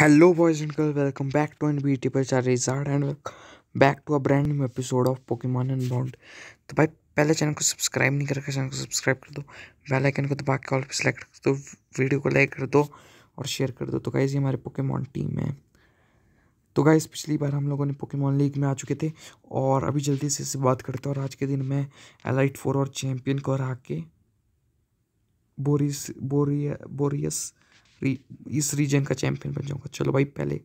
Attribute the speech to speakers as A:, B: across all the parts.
A: Hello boys and girl welcome back to and B T पर चार रिजार्ट and back to a brand new episode of Pokemon and bond तो भाई पहले channel को subscribe नहीं करके चैनल को सब्सक्राइब कर दो बेल आइकन को दबा के ऑल पर सेलेक्ट कर दो वीडियो को लाइक कर दो और शेयर कर दो तो गाइज़ ये हमारे पोकेमॉन टीम है तो गाइज़ पिछली बार हम लोगों ने पोकेमॉन लीग में आ चुके थे और अभी जल्दी से इससे बात करते हैं और आज के दिन मैं एलाइट फोर और चैम्पियन को हरा के बोरिस बोरिया बोरियस इस रीजन का चैंपियन बन जाऊंगा चलो भाई पहले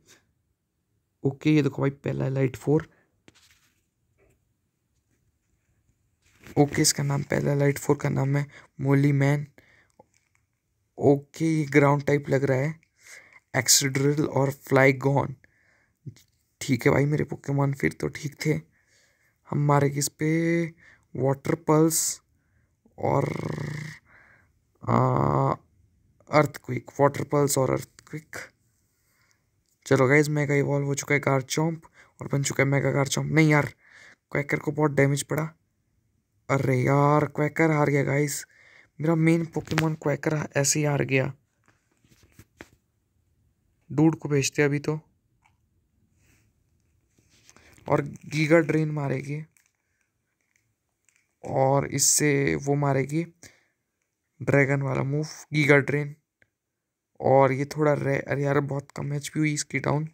A: ओके ये देखो भाई पहला लाइट फोर ओके इसका नाम पहला लाइट फोर का नाम है मोली मैन ओके ये ग्राउंड टाइप लग रहा है एक्सड्रिल और फ्लाई गॉन ठीक है भाई मेरे पोकेमॉन फिर तो ठीक थे हम मारे किस पे वाटर पल्स और आ, अर्थक्विक वाटर पल्स और अर्थक्विक चलो गाइज मेगा इवॉल्व हो चुका है कार चौंप और बन चुका है मेगा कार चौंप नहीं यार क्वैकर को बहुत डैमेज पड़ा अरे यार क्वैकर हार गया गाइज मेरा मेन पोकेमोन क्वैकर ऐसे ही हार गया डूड को भेजते अभी तो और गीगा ड्रेन मारेगी और इससे वो मारेगी ड्रैगन वाला मूव गीगा ड्रेन और ये थोड़ा रे अरे यार बहुत कम एच हुई इसकी डाउन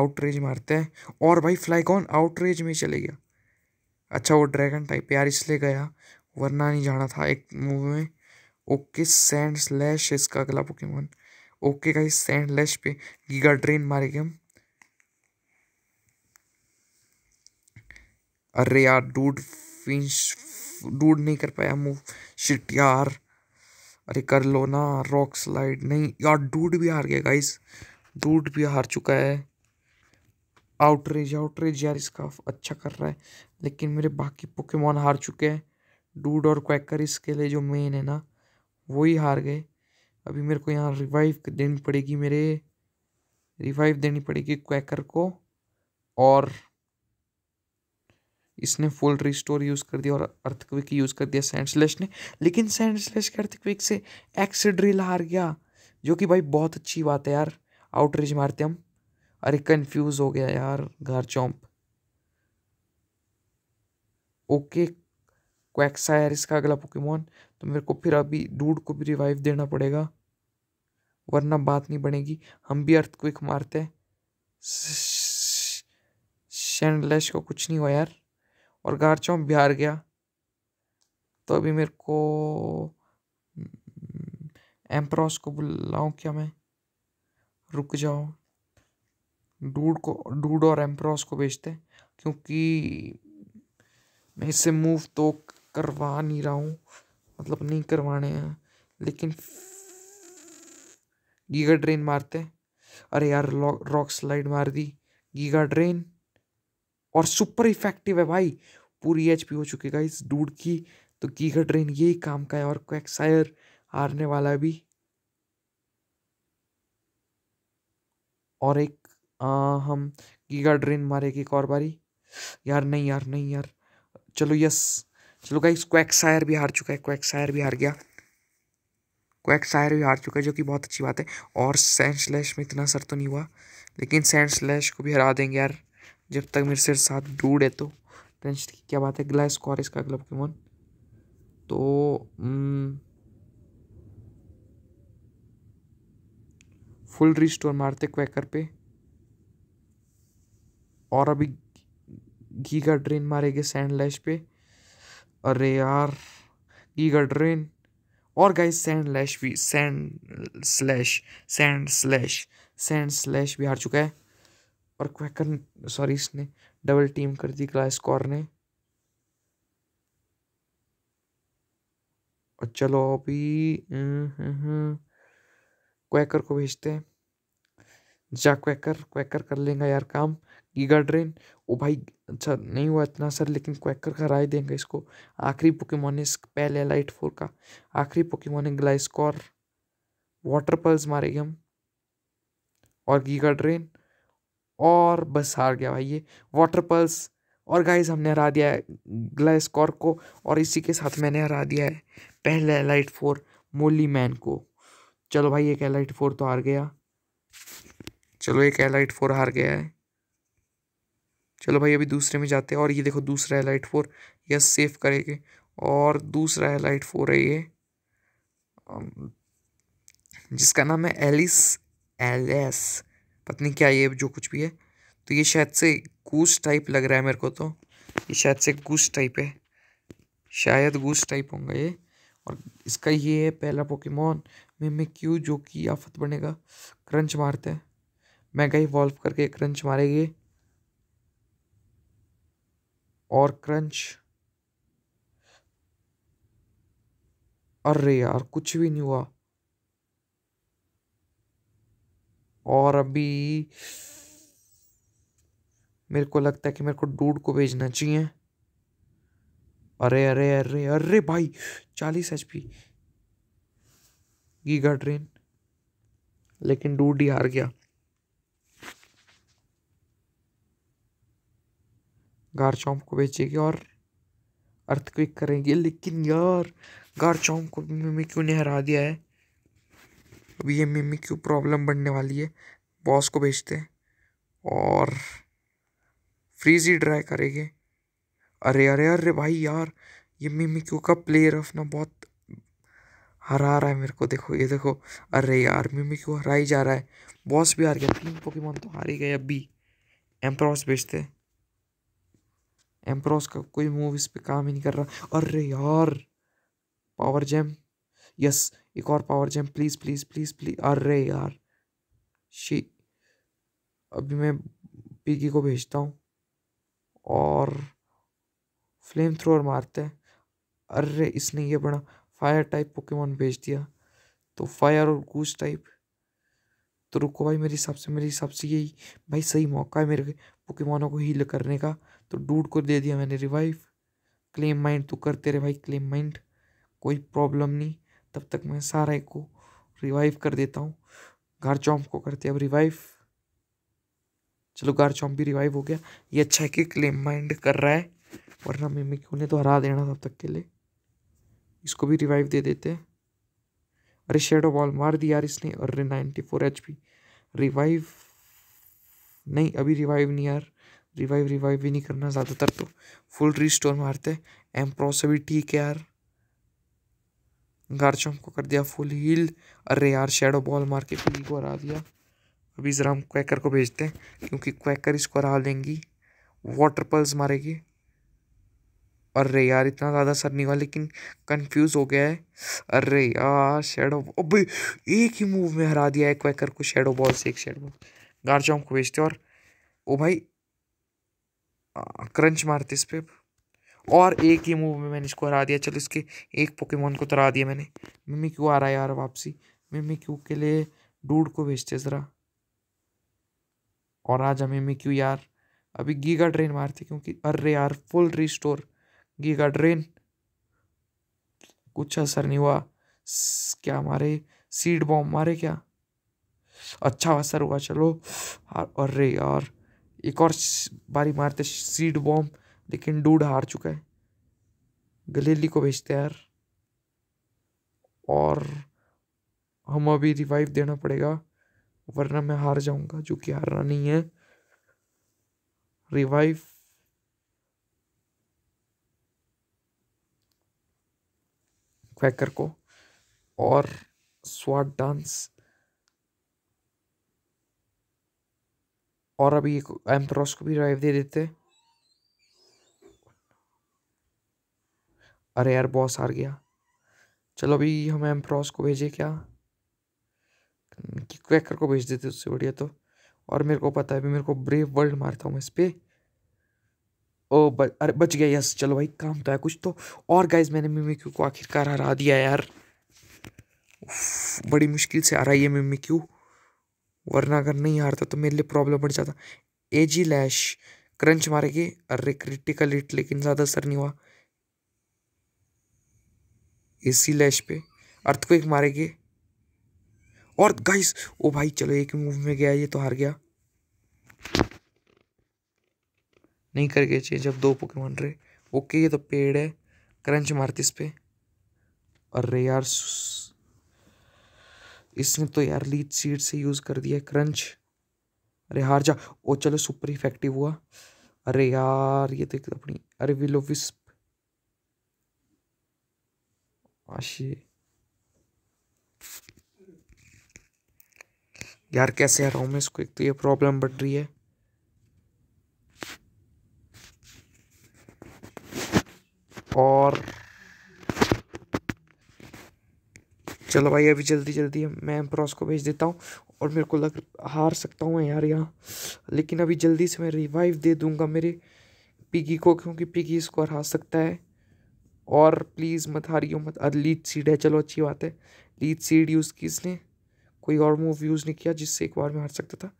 A: आउट रेज मारते हैं और भाई फ्लाइकॉन आउट रेज में चले गया अच्छा वो ड्रैगन टाइप यार इसलिए गया वरना नहीं जाना था एक मूव में ओके सैंड स्लैश इसका अगला पोकेमोन ओके का इस सैंड लैश पे गीगा ड्रेन मारेंगे हम अरे यार डूड फिंश डूड नहीं कर पाया मूव शिट यार अरे कर लो ना रॉक स्लाइड नहीं यार डूड भी हार गया गाइस डूड भी हार चुका है आउटरेज आउटरेज यार इसका अच्छा कर रहा है लेकिन मेरे बाकी पोकेमॉन हार चुके हैं डूड और क्वैकर इसके लिए जो मेन है ना वो ही हार गए अभी मेरे को यहाँ रिवाइव देनी पड़ेगी मेरे रिवाइव देनी पड़ेगी क्वैकर को और इसने फुल रिस्टोर यूज़ कर दिया और अर्थक्विक यूज़ कर दिया सैंडस्लेश ने लेकिन सैंडस्लेश के अर्थक्विक से एक्स ड्रिल हार गया जो कि भाई बहुत अच्छी बात है यार आउटरीच मारते हम अरे कंफ्यूज हो गया यार घर चौंप ओके क्वैक्सा यार इसका अगला पोकेमोन तो मेरे को फिर अभी डूड को भी रिवाइव देना पड़ेगा वरना बात नहीं बनेगी हम भी अर्थक्विक मारते हैं शैंडलैश को कुछ नहीं हुआ यार और गारचौम बिहार गया तो अभी मेरे को हम्म, एम्प्रॉस को बुलाऊं क्या मैं रुक जाओ डूड को डूड और एम्प्रॉस को भेजते क्योंकि मैं इससे मूव तो करवा नहीं रहा हूँ मतलब नहीं करवाने हैं लेकिन गीगा ड्रेन मारते अरे यार रॉक स्लाइड मार दी गीगा ड्रेन और सुपर इफेक्टिव है भाई पूरी एच हो चुकी है इस डूड की तो की ड्रेन ट्रेन यही काम का है और क्वेक्सायर हारने वाला भी और एक आ, हम गीगा ड्रेन मारेगी एक और बारी यार नहीं यार नहीं यार चलो यस चलो गाइस क्वेक्सायर भी हार चुका है क्वेक्सायर भी हार गया क्वेक्सायर भी हार चुका है जो कि बहुत अच्छी बात है और सैंड स्लैश में इतना असर तो नहीं हुआ लेकिन सैंड स्लैश को भी हरा देंगे यार जब तक मेरे सिर साथ डूड है तो टेंशन की क्या बात है अगला स्कॉर इसका अगला मन तो फुल हम्म, रिस्टोर मारते क्वेकर पे और अभी गीगा ड्रेन मारेंगे लैश पे अरे यार गीगा ड्रेन और गाइस सैंड लैश भी sand slash sand slash sand slash भी हार चुका है और क्वेकन सॉरी इसने डबल टीम कर दी ग्लासकॉर ने और चलो अभी क्वेकर हम्म, हम्म, हम्म, को भेजते हैं जा क्वेकर क्वेकर कर लेगा यार काम गीगा ड्रेन ओ भाई अच्छा नहीं हुआ इतना सर लेकिन क्वेकर का राय देंगे इसको आखिरी पोकेमोन इस पहले लाइट फोर का आखिरी पोकेमोन है ग्लाइस्कॉर वाटर पल्स मारेंगे हम और गीगा ड्रेन और बस हार गया भाई ये वाटर पल्स और गाइज हमने हरा दिया है ग्लेस्कॉर को और इसी के साथ मैंने हरा दिया है पहले एलाइट फोर मोली मैन को चलो भाई एक एलाइट फोर तो हार गया चलो एक एलाइट फोर हार गया है चलो भाई अभी दूसरे में जाते हैं और ये देखो दूसरा एलाइट फोर यह सेफ करेंगे और दूसरा एलाइट फोर है ये जिसका नाम है एलिस एलेस पता नहीं क्या ये जो कुछ भी है तो ये शायद से गूस टाइप लग रहा है मेरे को तो ये शायद से गूस टाइप है शायद गूस टाइप होंगे ये और इसका ये है पहला पोकेमोन में क्यू जो कि आफत बनेगा क्रंच मारते हैं कहीं वॉल्व करके क्रंच मारेगी और क्रंच अरे यार कुछ भी नहीं हुआ और अभी मेरे को लगता है कि मेरे को डूड को भेजना चाहिए अरे अरे अरे अरे भाई चालीस एच पी गीगा ट्रेन लेकिन डूड ही हार गया गारचौम को बेचेगी और अर्थक्विक करेंगे लेकिन यार गारचौम को मैं क्यों नहीं हरा दिया है अभी ये मिमी क्यों प्रॉब्लम बनने वाली है बॉस को भेजते हैं और फ्रीज ही ड्राई करेंगे अरे अरे अरे भाई यार ये मिमी क्यों का प्लेयर ऑफ ना बहुत हरा रहा है मेरे को देखो ये देखो अरे यार मिमी क्यों हरा ही जा रहा है बॉस भी हार गया तीन पोकेमॉन तो हार ही गए अभी एम्प्रॉस बेचते हैं एम्प्रॉस का कोई मूव इस पर काम ही नहीं कर रहा अरे यार पावर जैम यस एक और power jam please please please please अरे यार शी अभी मैं पीकी को भेजता हूँ और फ्लेम थ्रोअर मारते हैं अरे इसने ये बड़ा फायर टाइप पोकेमोन भेज दिया तो फायर और गूस टाइप तो रुको भाई मेरे हिसाब से मेरे हिसाब से यही भाई सही मौका है मेरे पोकेमोनों को हील करने का तो डूड को दे दिया मैंने रिवाइव क्लेम माइंड तो करते रहे भाई क्लेम माइंड कोई प्रॉब्लम नहीं तब तक मैं सारे को रिवाइव कर देता हूँ गार चौंप को करते अब रिवाइव चलो गार चौंप भी रिवाइव हो गया ये अच्छा है कि क्लेम माइंड कर रहा है वरना मिमिक उन्हें तो हरा देना तब तक के लिए इसको भी रिवाइव दे देते हैं अरे शेडो बॉल मार दिया यार इसने अरे ninety four H P revive नहीं अभी रिवाइव नहीं यार रिवाइव रिवाइव भी नहीं करना ज़्यादातर तो फुल रिस्टोर मारते एम प्रो से भी ठीक है यार गारचोम को कर दिया फुल हील अरे यार शेडो बॉल मार के पीली को हरा दिया अभी ज़रा हम क्वैकर को भेजते हैं क्योंकि क्वैकर इसको हरा लेंगी वाटर पल्स मारेगी अरे यार इतना ज़्यादा सर नहीं हुआ लेकिन कंफ्यूज हो गया है अरे यार शेडो अब एक ही मूव में हरा दिया है क्वैकर को शेडो बॉल से एक शेडो बॉल गारजोम को भेजते और ओ भाई आ, क्रंच मारते इस पर और एक ही मूव में मैंने इसको हरा दिया चलो इसके एक पोकेमोन को तरा तो हरा दिया मैंने मम्मी क्यों आ रहा है यार वापसी मम्मी क्यू के लिए डूड को भेजते ज़रा और आज मम्मी क्यू यार अभी गीगा ड्रेन मारते क्योंकि अरे यार फुल रिस्टोर गीगा ड्रेन कुछ असर नहीं हुआ क्या मारे सीड बॉम्ब मारे क्या अच्छा असर हुआ चलो अरे यार एक और बारी मारते सीड बॉम्ब लेकिन डूड हार चुका है गलेली को भेजते हैं यार और हम अभी रिवाइव देना पड़ेगा वरना मैं हार जाऊंगा जो कि हारना नहीं है रिवाइव क्वैकर को और स्वाट डांस और अभी एक एम्प्रोस को भी रिवाइव दे देते अरे यार बॉस हार गया चलो अभी हम एम्प्रॉस को भेजे क्या क्रैकर को भेज देते उससे बढ़िया तो और मेरे को पता है भी मेरे को ब्रेव वर्ल्ड मारता हूँ इस पर ओ ब, अरे बच गया यस चलो भाई काम तो है कुछ तो और गाइज मैंने मिमी क्यू को आखिरकार हरा दिया यार बड़ी मुश्किल से हरा ये मिमी क्यू वरना अगर नहीं हारता तो मेरे लिए प्रॉब्लम बढ़ जाता एजी लैश क्रंच मारेगी अरे क्रिटिकल हिट लेकिन ज़्यादा असर नहीं हुआ इसी लैश पे अर्थक्वेक मारेंगे और गाइस ओ भाई चलो एक मूव में गया ये तो हार गया नहीं कर करके चाहिए जब दो पोकेमॉन रहे ओके ये तो पेड़ है क्रंच मारती इस पे अरे यार इसने तो यार लीच सीड से यूज़ कर दिया क्रंच अरे हार जा ओ चलो सुपर इफेक्टिव हुआ अरे यार ये तो अपनी अरे विलो विस्प वाशी यार कैसे हूं मैं इसको एक तो ये प्रॉब्लम बढ़ रही है और चलो भाई अभी जल्दी जल्दी मैं एम्प्रॉस को भेज देता हूँ और मेरे को लग हार सकता हूँ यार यहाँ लेकिन अभी जल्दी से मैं रिवाइव दे दूंगा मेरे पिगी को क्योंकि पिगी इसको हरा सकता है और प्लीज़ मत हारियो मत अरे लीड सीड है चलो अच्छी बात है लीड सीड यूज़ की इसने कोई और मूव यूज़ नहीं किया जिससे एक बार में हार सकता था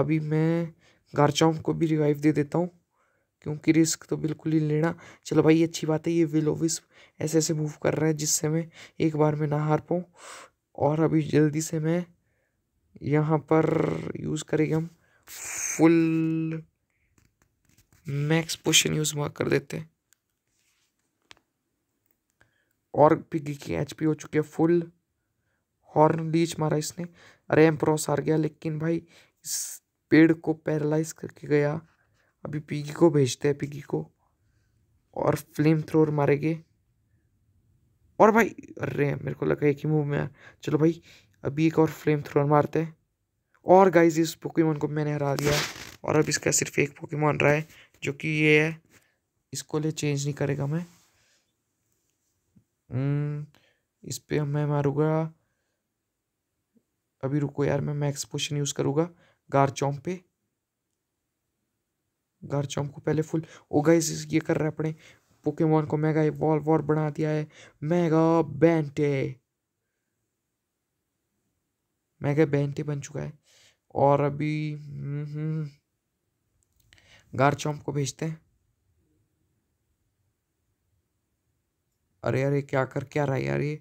A: अभी मैं गारचाउम को भी रिवाइव दे देता हूँ क्योंकि रिस्क तो बिल्कुल ही लेना चलो भाई अच्छी बात है ये विलोविस ऐसे ऐसे मूव कर रहा है जिससे मैं एक बार में ना हार पाऊँ और अभी जल्दी से मैं यहाँ पर यूज़ करेंगे हम फुल मैक्स पोशन यूज़ कर देते हैं और पिगी की एच हो चुकी है फुल हॉर्न लीच मारा इसने अरे प्रॉस हार गया लेकिन भाई इस पेड़ को पैरालाइज करके गया अभी पिगी को भेजते हैं पिगी को और फ्लेम थ्रोर मारेंगे और भाई अरे मेरे को लगा एक ही मूव में चलो भाई अभी एक और फ्लेम थ्रोर मारते हैं और गाइज इस पोकेमोन को मैंने हरा दिया और अब इसका सिर्फ एक पोकेमोन रहा है जो कि ये है इसको ले चेंज नहीं करेगा मैं हम्म, इस पर मैं मारूंगा अभी रुको यार मैं मैक्स पोशन यूज़ करूँगा गार चौम पे गार चौंप को पहले फुल ओ गाइस ये कर रहा है अपने पोकेमोन को मेगा वॉल वॉर बना दिया है मेगा बेंटे मेगा बेंटे बन चुका है और अभी गार हम्म, चौंप हम्म। को भेजते हैं अरे अरे क्या कर क्या रहा है यार ये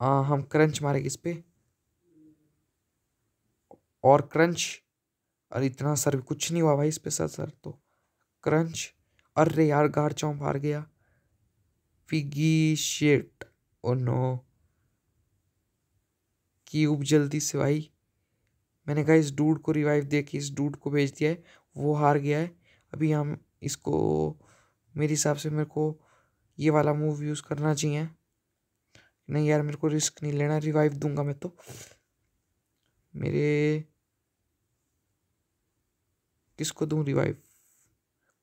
A: हाँ हम क्रंच मारेंगे इस पर और क्रंच अरे इतना सर कुछ नहीं हुआ भाई इस पर सर सर तो क्रंच अरे यार गार चौंप हार गया फिगी शेट ओ नो उब जल्दी से भाई मैंने कहा इस डूड को रिवाइव दे के इस डूड को भेज दिया है वो हार गया है अभी हम इसको मेरे हिसाब से मेरे को ये वाला मूव यूज़ करना चाहिए नहीं यार मेरे को रिस्क नहीं लेना रिवाइव दूंगा मैं तो मेरे किसको दूं रिवाइव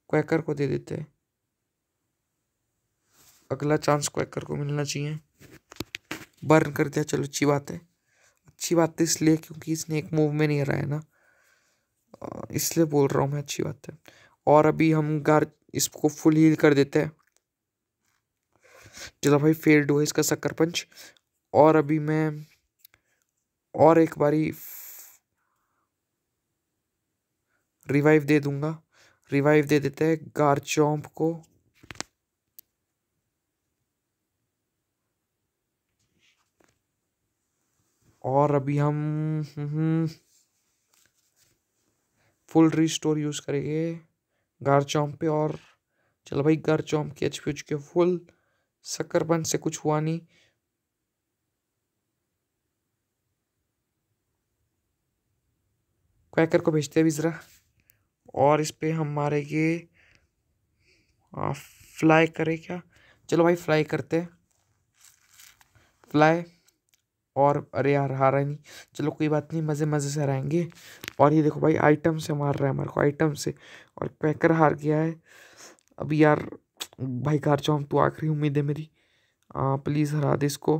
A: क्वैकर को दे देते हैं अगला चांस क्वैकर को मिलना चाहिए बर्न कर दिया चलो अच्छी बात है अच्छी बात है तो इसलिए क्योंकि इसने एक मूव में नहीं हराया है ना इसलिए बोल रहा हूँ मैं अच्छी बात है और अभी हम गार इसको फुल हील कर देते हैं चलो भाई फेल्ड हुआ इसका सक्कर पंच और अभी मैं और एक बारी रिवाइव दे दूंगा रिवाइव दे देते हैं गारचौम्प को और अभी हम फुल रिस्टोर यूज़ करेंगे गारचौम्प पे और चलो भाई गारचौम्प की एच पी के फुल शक्करपन से कुछ हुआ नहीं क्वैकर को भेजते हैं भी ज़रा और इस पर हम मारेंगे फ्लाई करें क्या चलो भाई फ्लाई करते हैं फ्लाई और अरे यार हार है नहीं चलो कोई बात नहीं मज़े मज़े से रहेंगे और ये देखो भाई आइटम से मार रहा है हमारे को आइटम से और क्वैकर हार गया है अब यार भाई कार कारचॉम तो आखिरी उम्मीद है मेरी प्लीज़ हरा दे इसको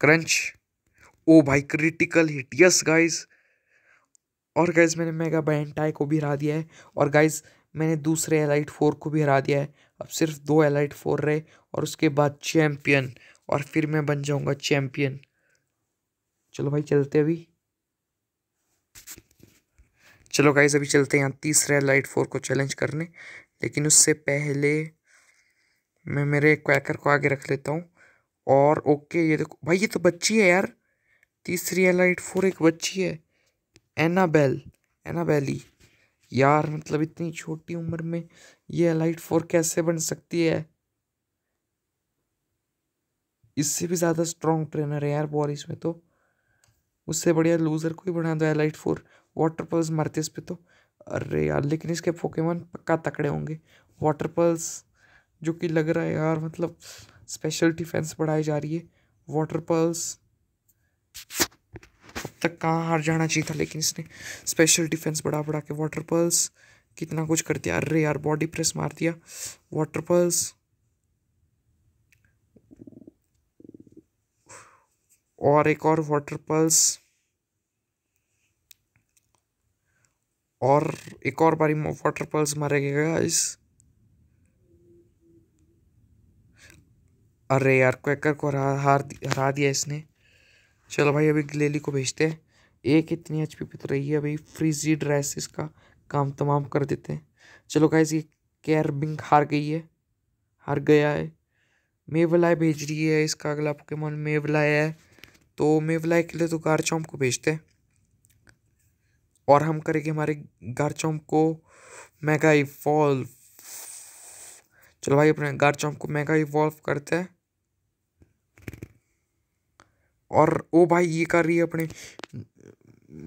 A: क्रंच ओ भाई क्रिटिकल हिट यस गाइस और गाइस मैंने मेगा बैंटाई को भी हरा दिया है और गाइस मैंने दूसरे एलाइट फोर को भी हरा दिया है अब सिर्फ दो एलाइट फोर रहे और उसके बाद चैम्पियन और फिर मैं बन जाऊंगा चैम्पियन चलो भाई चलते अभी चलो गाइस अभी चलते हैं यहाँ तीसरे लाइट फोर को चैलेंज करने लेकिन उससे पहले मैं मेरे क्वैकर को आगे रख लेता हूँ और ओके ये देखो भाई ये तो बच्ची है यार तीसरी आइट फोर एक बच्ची है एनाबेल एनाबेली यार मतलब इतनी छोटी उम्र में ये आइट फोर कैसे बन सकती है इससे भी ज़्यादा स्ट्रॉन्ग ट्रेनर है यार बॉरिस में तो उससे बढ़िया लूज़र को ही बना दो एलाइट फोर वाटर पल्स मरते इस पर तो अरे यार लेकिन इसके पोकेमोन पक्का तकड़े होंगे वाटर पल्स जो कि लग रहा है यार मतलब स्पेशल डिफेंस बढ़ाई जा रही है वाटर पल्स अब तक कहाँ हार जाना चाहिए था लेकिन इसने स्पेशल डिफेंस बढ़ा बढ़ा के वाटर पल्स कितना कुछ कर दिया अरे यार बॉडी प्रेस मार दिया वाटर पल्स और एक और वाटर पल्स और एक और बारी वाटर पल्स गए गाइस अरे यार क्वेकर को हार हरा दिया इसने चलो भाई अभी गलेली को भेजते हैं एक इतनी एच पी पे तो रही है भाई फ्रीजी ड्रेस इसका काम तमाम कर देते हैं चलो गाइस ये कैरबिंग हार गई है हार गया है मेवलाई भेज रही है इसका अगला पोकेमोन मेवलाई है तो मेवलाई के लिए तो गारचॉम को भेजते हैं और हम करेंगे हमारे गारचोम को मेगा इवॉल्व चलो भाई अपने गारचोम को मेगा इवॉल्व करते हैं और ओ भाई ये कर रही है अपने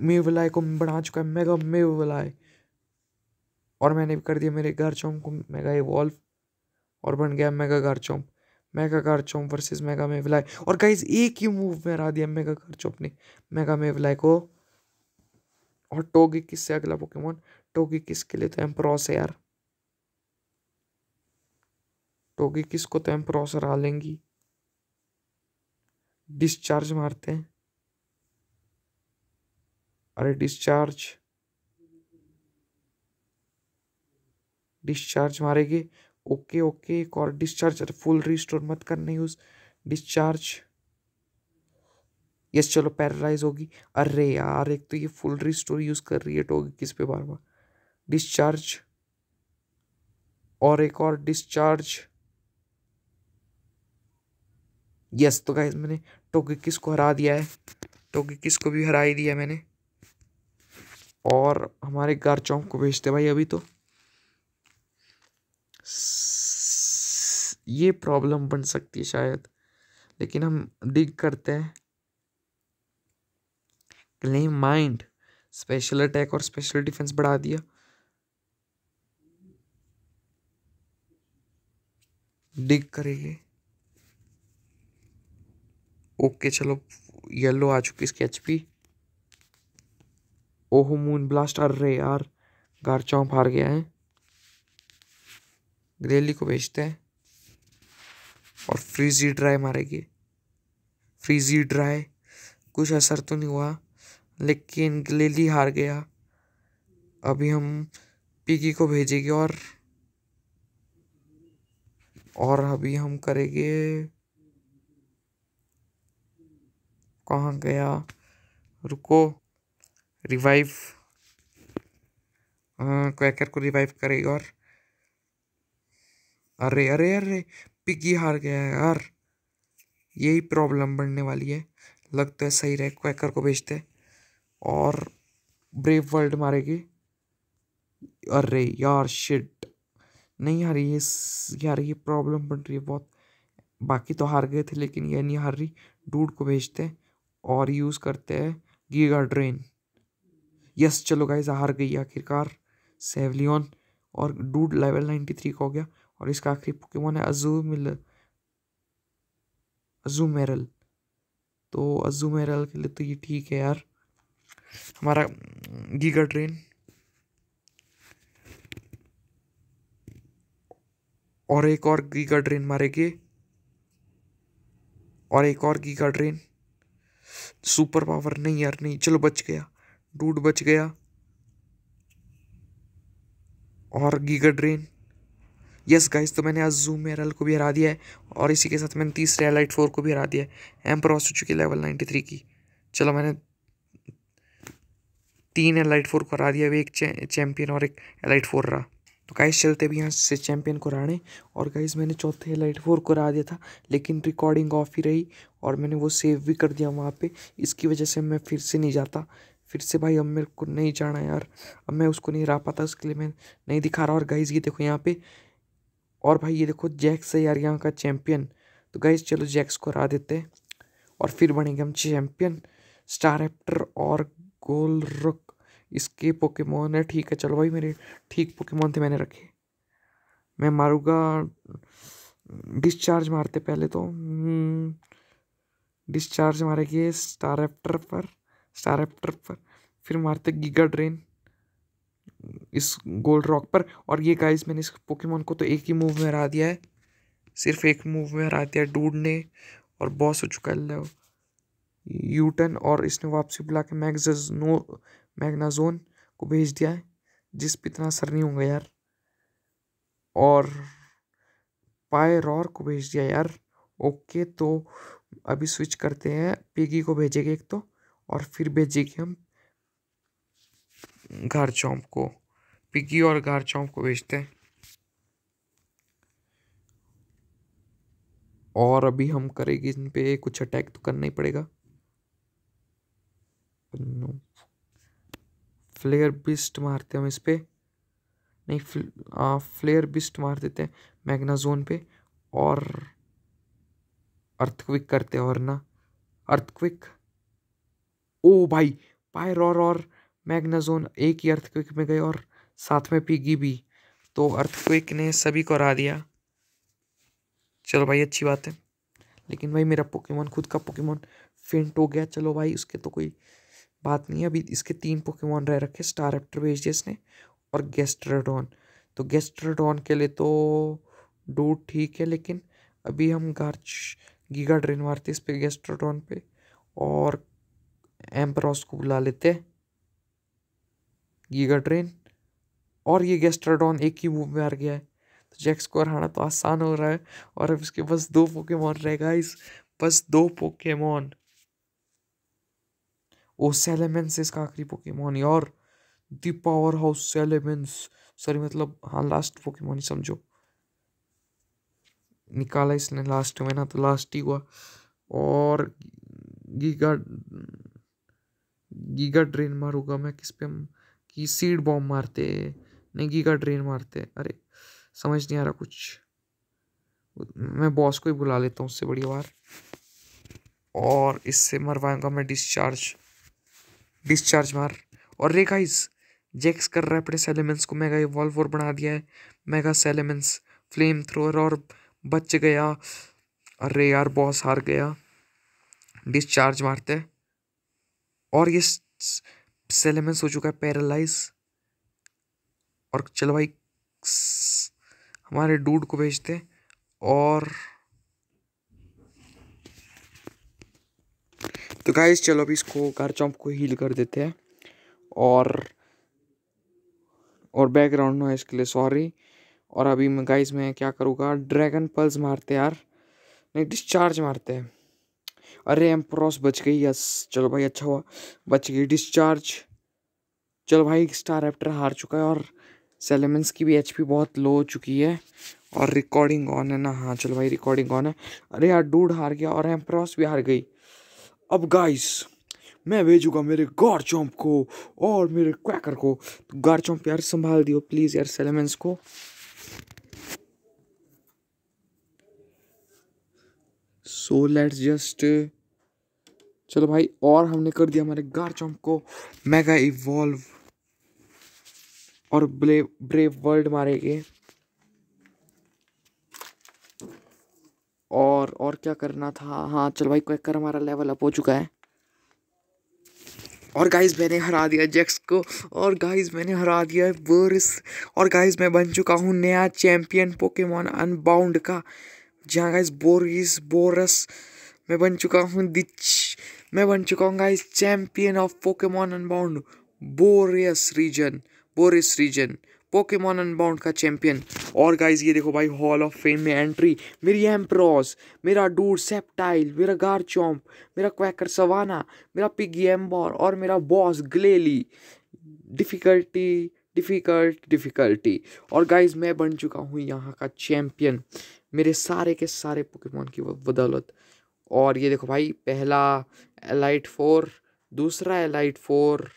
A: मेवलाय को बना चुका है मेगा मेवलाय और मैंने भी कर दिया मेरे घर गारचोम को मेगा इवॉल्व और बन गया मेगा घर गारचोम मेगा घर गारचोम वर्सेस मेगा मेवलाय और गाइज एक ही मूव में हरा दिया मेगा घर गारचोम ने मेगा मेवलाय को और टोगी किस से अगला पोकेमोन टोगी किस के लिए तो एम्प्रॉस है यार टोगी किस को तो एम्प्रॉस हरा लेंगी डिस्चार्ज मारते हैं अरे डिस्चार्ज डिस्चार्ज मारेंगे ओके ओके एक और डिस्चार्ज अरे फुल रिस्टोर मत करना यूज डिस्चार्ज यस चलो पैरालाइज होगी अरे यार एक तो ये फुल रिस्टोर यूज़ कर रही है टोगी किस पे बार बार डिस्चार्ज और एक और डिस्चार्ज यस तो गाइज मैंने टोगी किस को हरा दिया है टोगी किस को भी हरा ही दिया मैंने और हमारे घर चौंक को भेजते भाई अभी तो ये प्रॉब्लम बन सकती है शायद लेकिन हम डिग करते हैं क्लेम माइंड स्पेशल अटैक और स्पेशल डिफेंस बढ़ा दिया डिग करेंगे ओके चलो येलो आ चुकी इसकी पी ओहो मून ब्लास्ट रे यार गार चौंप हार गया है ग्रेली को भेजते हैं और फ्रीजी ड्राई मारेगी फ्रीजी ड्राई कुछ असर तो नहीं हुआ लेकिन गिलेली हार गया अभी हम पिगी को भेजेंगे और और अभी हम करेंगे कहाँ गया रुको रिवाइव हाँ, क्वैकर को रिवाइव करेगा और अरे अरे अरे पिगी हार गया है यार यही प्रॉब्लम बढ़ने वाली है लगता है सही रहे क्वैकर को भेजते हैं और ब्रेव वर्ल्ड मारेगी अरे यार शिट नहीं हार ये यार ये प्रॉब्लम बन रही है बहुत बाकी तो हार गए थे लेकिन ये नहीं हार रही डूड को भेजते हैं और यूज़ करते हैं गीगा ड्रेन यस चलो गाइज हार गई आखिरकार सेवलियन और डूड लेवल नाइन्टी थ्री का हो गया और इसका आखिरी पोकेमोन है अजूमिल अजूमेरल तो अजूमेरल के लिए तो ये ठीक है यार हमारा गीगा ट्रेन और एक और गीगा ट्रेन मारेंगे और एक और गीगा ट्रेन सुपर पावर नहीं यार नहीं चलो बच गया डूड बच गया और गीगा ड्रेन यस गाइस तो मैंने आज जूम एरल को भी हरा दिया है और इसी के साथ मैंने तीसरे एलाइट फोर को भी हरा दिया है एम हो चुकी लेवल नाइन्टी थ्री की चलो मैंने तीन एलाइट फोर को हरा दिया अभी एक चैम्पियन और एक एलाइट फोर रहा तो गाइस चलते भी यहाँ से चैम्पियन को हराने और गाइस मैंने चौथे एलाइट फोर को हरा दिया था लेकिन रिकॉर्डिंग ऑफ ही रही और मैंने वो सेव भी कर दिया वहाँ पर इसकी वजह से मैं फिर से नहीं जाता फिर से भाई अब मेरे को नहीं जाना यार अब मैं उसको नहीं हरा पाता उसके लिए मैं नहीं दिखा रहा और गाइज ये देखो यहाँ पे और भाई ये देखो जैक्स है यार यहाँ का चैम्पियन तो गाइज चलो जैक्स को हरा देते हैं और फिर बनेंगे हम चैम्पियन स्टार एप्टर और गोल रुक इसके पोकेमोन है ठीक है चलो भाई मेरे ठीक पोकेमोन थे मैंने रखे मैं मारूंगा डिस्चार्ज मारते पहले तो डिस्चार्ज हम्म, मारेंगे स्टार एप्टर पर स्टार एप्टर पर फिर मारते गीगा ड्रेन इस गोल्ड रॉक पर और ये गाइस मैंने इस पोकेमोन को तो एक ही मूव में हरा दिया है सिर्फ एक मूव में हरा दिया डूड ने और बॉस हो चुका है यूटन और इसने वापसी बुला के मैगजनो मैगनाजोन को भेज दिया है जिस पर इतना असर नहीं होगा यार और पाए रॉर को भेज दिया यार ओके तो अभी स्विच करते हैं पिगी को भेजेंगे एक तो और फिर भेजेंगे हम घर चौंप को पिगी और घर चौंप को भेजते हैं और अभी हम करेंगे इन पे कुछ अटैक तो करना ही पड़ेगा फ्लेयर बिस्ट मारते हैं हम इस पर नहीं फ्लेयर बिस्ट मार देते हैं मैगनाजोन पे और अर्थक्विक करते हैं और ना अर्थक्विक ओ भाई पायर और, और मैग्नाजोन एक ही अर्थक्विक में गए और साथ में पीगी भी तो अर्थक्विक ने सभी को हरा दिया चलो भाई अच्छी बात है लेकिन भाई मेरा पोकेमोन खुद का पोकेमोन फेंट हो गया चलो भाई उसके तो कोई बात नहीं अभी इसके तीन पोकेमॉन रह रखे स्टार एप्टर बेजियस ने और गेस्ट्राडोन तो गेस्ट्राडॉन के लिए तो डू ठीक है लेकिन अभी हम गार्च गीगा ड्रेन मारते इस पर गेस्ट्राडोन पे और एम्परॉस को बुला लेते हैं गीगा ड्रेन और ये गेस्ट्राडॉन एक ही मूव में हार गया है तो जैक्स को हराना तो आसान हो रहा है और अब इसके बस दो पोकेमॉन रहेगा इस बस दो पोकेमॉन ओ सेलेमेंस इसका आखिरी पोकेमोन यार दी पावर हाउस सेलेमेंस सॉरी मतलब हाँ लास्ट पोकेमोन ही समझो निकाला इसने लास्ट में ना तो लास्ट ही हुआ और गीगा गीगा ड्रेन मारूंगा मैं किस पे हम कि सीड बॉम्ब मारते नहीं गीगा ड्रेन मारते अरे समझ नहीं आ रहा कुछ मैं बॉस को ही बुला लेता हूँ उससे बड़ी बार और इससे मरवाऊंगा मैं डिस्चार्ज डिस्चार्ज मार और रे गाइस जेक्स कर रहा है अपने सेलेमेंट्स को मेगा और बना दिया है मेगा सेलेमेंस फ्लेम थ्रोअर और बच गया अरे यार बॉस हार गया डिस्चार्ज मारते और ये सेलेमेंस हो चुका है पैरालाइज और चलो भाई हमारे डूड को भेजते और तो गाइस चलो अभी इसको घर चौंप को हील कर देते हैं और और बैकग्राउंड नॉइस के लिए सॉरी और अभी मैं गाइस मैं क्या करूँगा ड्रैगन पल्स मारते यार नहीं डिस्चार्ज मारते हैं अरे एम्प्रॉस बच गई यस चलो भाई अच्छा हुआ बच गई डिस्चार्ज चलो भाई स्टार एप्टर हार चुका है और सेलेमेंस की भी एच बहुत लो हो चुकी है और रिकॉर्डिंग ऑन है ना हाँ चलो भाई रिकॉर्डिंग ऑन है अरे यार डूड हार गया और एम्प्रॉस भी हार गई अब गाइस मैं भेजूंगा मेरे गार चौंप को और मेरे क्वैकर को तो गार चौंप यार संभाल दियो प्लीज़ यार सेलेमेंस को सो लेट्स जस्ट चलो भाई और हमने कर दिया हमारे गार चौंप को मेगा इवॉल्व और ब्रेव ब्रेव वर्ल्ड मारेंगे और और क्या करना था हाँ चल भाई क्वेकर हमारा लेवल अप हो चुका है और गाइस मैंने हरा दिया जेक्स को और गाइस मैंने हरा दिया है बोरिस और गाइस मैं बन चुका हूँ नया चैम्पियन पोकेमॉन अनबाउंड का जहाँ गाइज बोरिस बोरस मैं बन चुका हूँ दिच मैं बन चुका हूँ guys champion of Pokemon Unbound Borrius region Boris region Pokemon Unbound का चैंपियन और गाइज ये देखो भाई हॉल ऑफ फेम में एंट्री मेरी एम्प्रॉस मेरा डूर सेप्टाइल मेरा गार चौंप मेरा क्वैकर सवाना मेरा पिगी एम्बॉर और मेरा बॉस ग्लेली डिफ़िकल्टी डिफ़िकल्ट डिफ़िकल्टी और गाइज मैं बन चुका हूँ यहाँ का चैम्पियन मेरे सारे के सारे पोकेमॉन की बदौलत और ये देखो भाई पहला एलाइट फोर दूसरा एलाइट फोर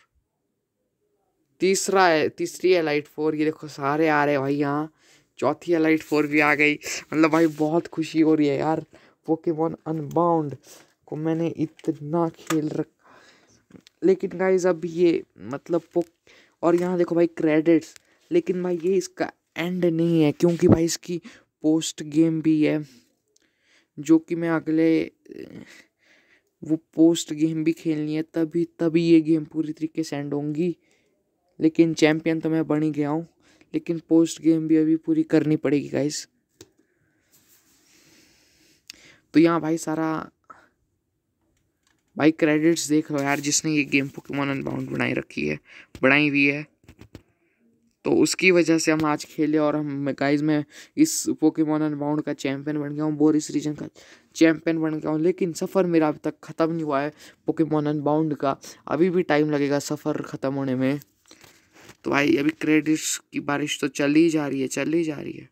A: तीसरा है तीसरी है लाइट फोर ये देखो सारे आ रहे हैं भाई यहाँ चौथी है लाइट फोर भी आ गई मतलब भाई बहुत खुशी हो रही है यार पोकेमोन अनबाउंड को मैंने इतना खेल रखा लेकिन गाइज अब ये मतलब पोक और यहाँ देखो भाई क्रेडिट्स लेकिन भाई ये इसका एंड नहीं है क्योंकि भाई इसकी पोस्ट गेम भी है जो कि मैं अगले वो पोस्ट गेम भी खेलनी है तभी तभी ये गेम पूरी तरीके से एंड होंगी लेकिन चैम्पियन तो मैं बन ही गया हूँ लेकिन पोस्ट गेम भी अभी पूरी करनी पड़ेगी गाइस तो यहाँ भाई सारा भाई क्रेडिट्स देख लो यार जिसने ये गेम पोकेमोन अनबाउंड बनाई रखी है बनाई हुई है तो उसकी वजह से हम आज खेले और हम गाइज मैं इस पोकेमोन अनबाउंड का चैम्पियन बन गया हूँ बोर इस रीजन का चैम्पियन बन गया हूँ लेकिन सफ़र मेरा अभी तक ख़त्म नहीं हुआ है पोकेमोन अनबाउंड का अभी भी टाइम लगेगा सफ़र ख़त्म होने में तो भाई अभी क्रेडिट्स की बारिश तो चल ही जा रही है चल ही जा रही है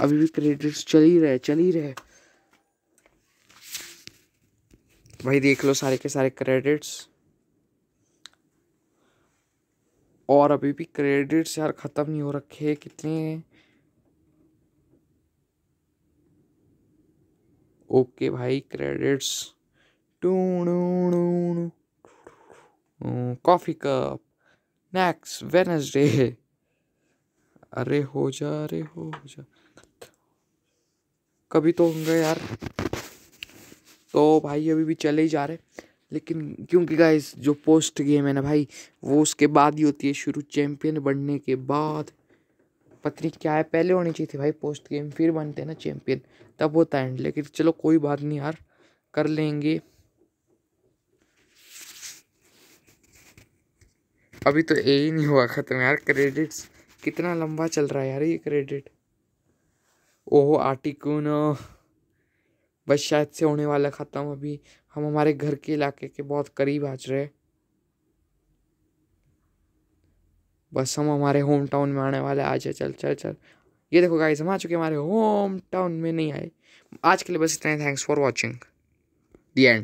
A: अभी भी क्रेडिट्स चल ही रहे चल ही रहे भाई देख लो सारे के सारे क्रेडिट्स और अभी भी क्रेडिट्स यार ख़त्म नहीं हो रखे कितने ओके भाई credits coffee cup next Wednesday अरे हो जा अरे हो जा कभी तो होंगे यार तो भाई अभी भी चले ही जा रहे लेकिन क्योंकि गाइस जो पोस्ट गेम है ना भाई वो उसके बाद ही होती है शुरू चैंपियन बनने के बाद पत्री क्या है पहले होनी चाहिए थी भाई पोस्ट गेम फिर बनते ना चैम्पियन तब होता है एंड लेकिन चलो कोई बात नहीं यार कर लेंगे अभी तो ए ही नहीं हुआ ख़त्म यार क्रेडिट्स कितना लंबा चल रहा है यार ये क्रेडिट ओहो आर्टिकून बस शायद से होने वाला ख़त्म अभी हम हमारे घर के इलाके के बहुत करीब आ रहे हैं बस हम हमारे होम टाउन में आने वाले आज चल चल चल ये देखो गाइस हम आ चुके हमारे होम टाउन में नहीं आए आज के लिए बस इतना ही thanks for watching the and